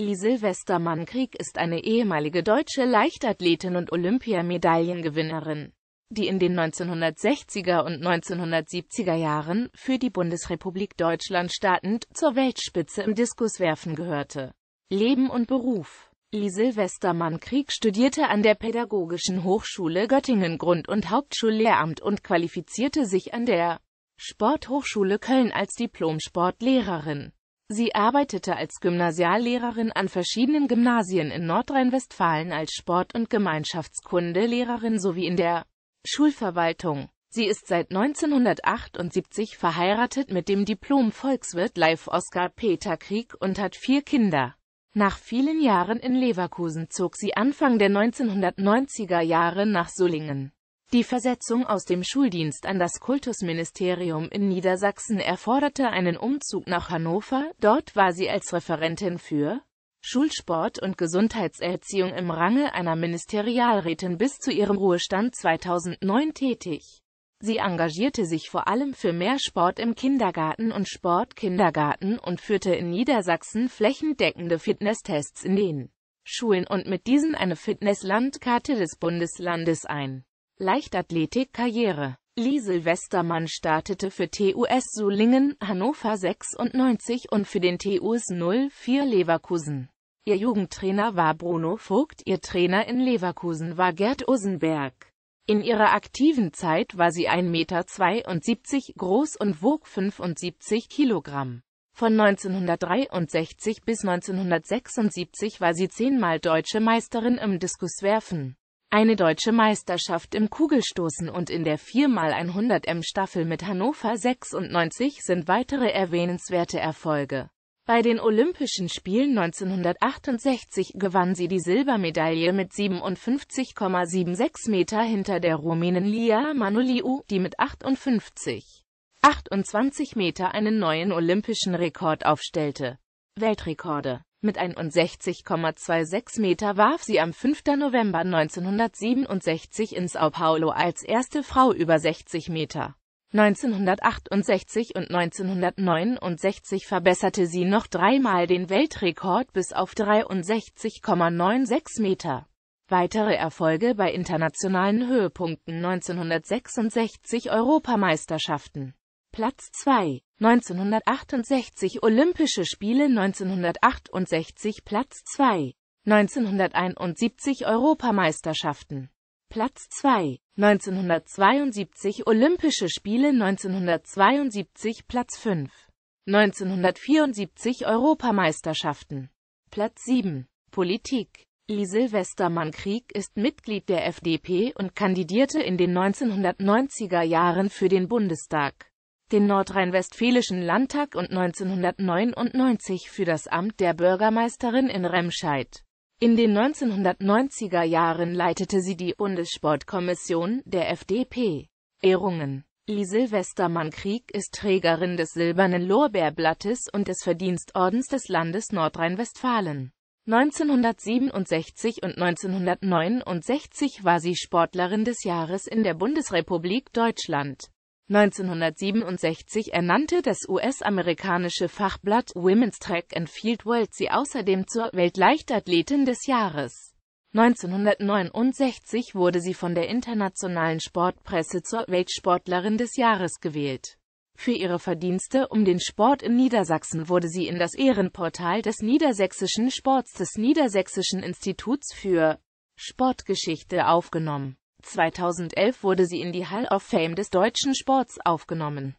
Liesel Westermann-Krieg ist eine ehemalige deutsche Leichtathletin und Olympiamedaillengewinnerin, die in den 1960er und 1970er Jahren für die Bundesrepublik Deutschland startend zur Weltspitze im Diskuswerfen gehörte. Leben und Beruf Liesel Westermann-Krieg studierte an der Pädagogischen Hochschule Göttingen Grund- und Hauptschullehramt und qualifizierte sich an der Sporthochschule Köln als Diplom-Sportlehrerin. Sie arbeitete als Gymnasiallehrerin an verschiedenen Gymnasien in Nordrhein-Westfalen als Sport- und Gemeinschaftskundelehrerin sowie in der Schulverwaltung. Sie ist seit 1978 verheiratet mit dem Diplom-Volkswirt live Oskar Peter Krieg und hat vier Kinder. Nach vielen Jahren in Leverkusen zog sie Anfang der 1990er Jahre nach Solingen. Die Versetzung aus dem Schuldienst an das Kultusministerium in Niedersachsen erforderte einen Umzug nach Hannover, dort war sie als Referentin für Schulsport und Gesundheitserziehung im Range einer Ministerialrätin bis zu ihrem Ruhestand 2009 tätig. Sie engagierte sich vor allem für mehr Sport im Kindergarten und Sportkindergarten und führte in Niedersachsen flächendeckende Fitnesstests in den Schulen und mit diesen eine Fitnesslandkarte des Bundeslandes ein. Leichtathletik-Karriere Liesel Westermann startete für TUS Solingen, Hannover 96 und für den TUS 04 Leverkusen. Ihr Jugendtrainer war Bruno Vogt, ihr Trainer in Leverkusen war Gerd Usenberg. In ihrer aktiven Zeit war sie 1,72 Meter groß und wog 75 Kilogramm. Von 1963 bis 1976 war sie zehnmal deutsche Meisterin im Diskuswerfen. Eine deutsche Meisterschaft im Kugelstoßen und in der 4x100m-Staffel mit Hannover 96 sind weitere erwähnenswerte Erfolge. Bei den Olympischen Spielen 1968 gewann sie die Silbermedaille mit 57,76 Meter hinter der Rumänin Lia Manuliu, die mit 58,28 Meter einen neuen olympischen Rekord aufstellte. Weltrekorde. Mit 61,26 Meter warf sie am 5. November 1967 in Sao Paulo als erste Frau über 60 Meter. 1968 und 1969 verbesserte sie noch dreimal den Weltrekord bis auf 63,96 Meter. Weitere Erfolge bei internationalen Höhepunkten 1966 Europameisterschaften Platz 2 1968 Olympische Spiele 1968 Platz 2 1971 Europameisterschaften Platz 2 1972 Olympische Spiele 1972 Platz 5 1974 Europameisterschaften Platz 7 Politik Liesel Westermann-Krieg ist Mitglied der FDP und kandidierte in den 1990er Jahren für den Bundestag den Nordrhein-Westfälischen Landtag und 1999 für das Amt der Bürgermeisterin in Remscheid. In den 1990er Jahren leitete sie die Bundessportkommission der FDP. Ehrungen Lisel Westermann-Krieg ist Trägerin des Silbernen Lorbeerblattes und des Verdienstordens des Landes Nordrhein-Westfalen. 1967 und 1969 war sie Sportlerin des Jahres in der Bundesrepublik Deutschland. 1967 ernannte das US-amerikanische Fachblatt Women's Track and Field World sie außerdem zur Weltleichtathletin des Jahres. 1969 wurde sie von der internationalen Sportpresse zur Weltsportlerin des Jahres gewählt. Für ihre Verdienste um den Sport in Niedersachsen wurde sie in das Ehrenportal des niedersächsischen Sports des Niedersächsischen Instituts für Sportgeschichte aufgenommen 2011 wurde sie in die Hall of Fame des deutschen Sports aufgenommen.